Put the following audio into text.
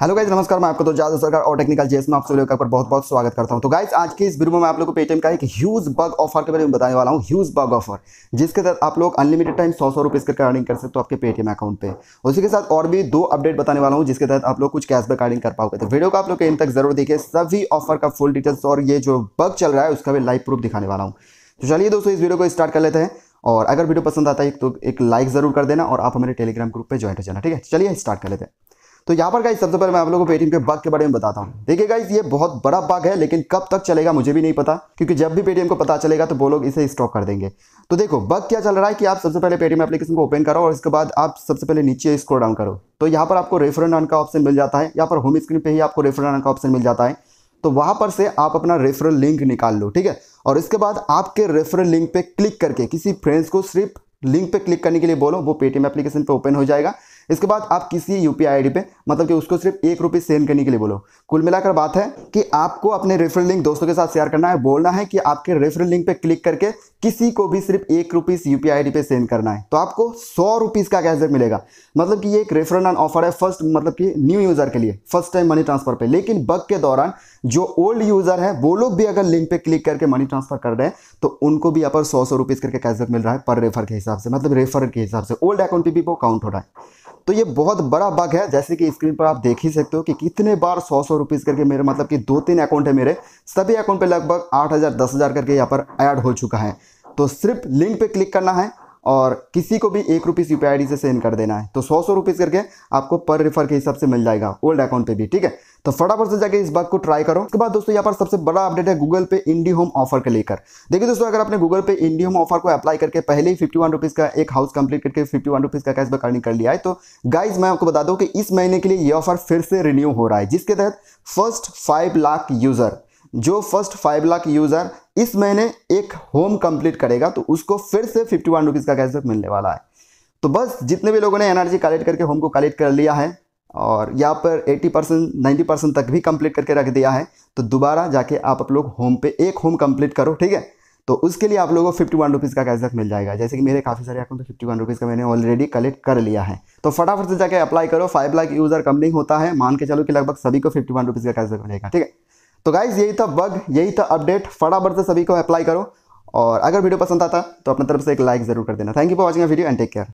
hello guys नमस्कार मैं आपको तो ज्यादा सरकार और टेक्निकल जेस में आप सभी लोगों का बहुत बहुत स्वागत करता हूं तो गाइज आज की इस वीडियो में आप लोगों को पेटीएम का एक ह्यूज बग ऑफर के बारे में बताने वाला हूं ह्यूज बग ऑफर जिसके तहत आप लोग अनलिमिटेड टाइम सौ सौ रुपये करके अर्निंग कर सकते हो आपके पेटीएम अकाउंट पे उसी के साथ और भी दो अपडेट बताने वाला हूँ जिसके तहत आप लोग कुछ कैशबैक अर्निंग कर पाओगे तो वीडियो को आप लोग इन तक जरूर देखिए सभी ऑफर का फुल डिटेल्स और ये जो बग चल रहा है उसका भी लाइव प्रूफ दिखाने वाला हूँ तो चलिए दोस्तों इस वीडियो को स्टार्ट कर लेते हैं और अगर वीडियो पसंद आता है तो एक लाइक जरूर कर देना और आप हमारे टेलीग्राम ग्रुप पर ज्वाइन हो जाना ठीक है चलिए स्टार्ट कर लेते हैं तो यहाँ पर गाइज सबसे पहले मैं आप लोगों को पेटीएम के बग के बारे में बताता हूँ देखिए गाइज ये बहुत बड़ा बग है लेकिन कब तक चलेगा मुझे भी नहीं पता क्योंकि जब भी पेटीएम को पता चलेगा तो वो लोग इसे स्टॉक कर देंगे तो देखो बग क्या चल रहा है कि आप सबसे पहले पेटीएम एप्लीकेशन को ओपन करो और इसके बाद आप सबसे पहले नीचे स्क्रोल डाउन करो तो यहाँ पर आपको रेफर अर्न का ऑप्शन मिल जाता है यहाँ पर होम स्क्रीन पर ही आपको रेफर नान का ऑप्शन मिल जाता है तो वहाँ पर से आप अपना रेफरल लिंक निकाल लो ठीक है और इसके बाद आपके रेफरल लिंक पे क्लिक करके किसी फ्रेंड्स को सिर्फ लिंक पे क्लिक करने के लिए बोलो वो पेटीएम एप्लीकेशन पे ओपन हो जाएगा इसके बाद आप किसी यू पी पे मतलब कि उसको सिर्फ एक रुपये सेंड करने के लिए बोलो कुल मिलाकर बात है कि आपको अपने रेफरल लिंक दोस्तों के साथ शेयर करना है बोलना है कि आपके रेफरल लिंक पे क्लिक करके किसी को भी सिर्फ एक रुपीज़ यू पी पे सेंड करना है तो आपको सौ रुपीज़ का कैशबैक मिलेगा मतलब कि ये एक रेफरल एंड ऑफर है फर्स्ट मतलब कि न्यू यूज़र के लिए फर्स्ट टाइम मनी ट्रांसफर पे लेकिन बग के दौरान जो ओल्ड यूज़र है वो लोग भी अगर लिंक पे क्लिक करके मनी ट्रांसफर कर रहे हैं तो उनको भी यहाँ पर सौ सौ रुपीज़ करके कैशबैक मिल रहा है पर रेफर के हिसाब से मतलब रेफर के हिसाब से ओल्ड अकाउंट पर भी वो काउंट हो रहा है तो ये बहुत बड़ा बग है जैसे कि स्क्रीन पर आप देख ही सकते हो कि कितने बार सौ सौ रुपीज़ करके मेरे मतलब कि दो तीन अकाउंट है मेरे सभी अकाउंट पे लगभग आठ हज़ार दस हज़ार करके यहाँ पर ऐड हो चुका है तो सिर्फ लिंक पे क्लिक करना है और किसी को भी एक रुपीज़ यू पी से सेंड कर देना है तो सौ सौ रुपीज़ करके आपको पर रिफर के हिसाब से मिल जाएगा ओल्ड अकाउंट पे भी ठीक है तो फटाफट से जाके इस बात को ट्राई करो उसके बाद दोस्तों यहाँ पर सबसे बड़ा अपडेट है गूगल पे इंडी होम ऑफर के लेकर देखिए दोस्तों अगर आपने गूगल पे इंडी होम ऑफर को अप्लाई करके पहले ही फिफ्टी वन रुपीज़ का एक हाउस कंप्लीट करके फिफ्टी वन रुपीज़ का कैशबैक अर्निंग कर लिया है तो गाइज मैं आपको बता दूँ कि इस महीने के लिए ये ऑफर फिर से रिन्यू हो रहा है जिसके तहत फर्स्ट फाइव लाख यूज़र जो फर्स्ट फाइव लाख यूज़र इस महीने एक होम कंप्लीट करेगा तो उसको फिर से फिफ्टी वन रुपीज़ का कैशबैक मिलने वाला है तो बस जितने भी लोगों ने एनर्जी कलेक्ट करके होम को कलेक्ट कर लिया है और यहाँ पर 80 परसेंट नाइन्टी परसेंट तक भी कंप्लीट करके रख दिया है तो दोबारा जाके आप आप लोग होम पे एक होम कंप्लीट करो ठीक है तो उसके लिए आप लोगों को फिफ्टी वन रुपीज़ का कैशबैक मिल जाएगा जैसे कि मेरे काफ़ी सारे अकाउंट फिफ्टी वन रुपीज़ का मैंने ऑलरेडी कलेक्ट कर लिया है तो फटाफट से जाके अप्लाई करो फाइव लाख यूज़र कम नहीं होता है मान के चलो कि लगभग सभी को फिफ्टी वन रुपीज़ का कैशबैक मिलेगा ठीक है तो गाइज यही था बग यही था अपडेट फटाफट से सभी को अप्लाई करो और अगर वीडियो पसंद आता तो अपने तरफ से एक लाइक जरूर कर देना thank you for watching video and take care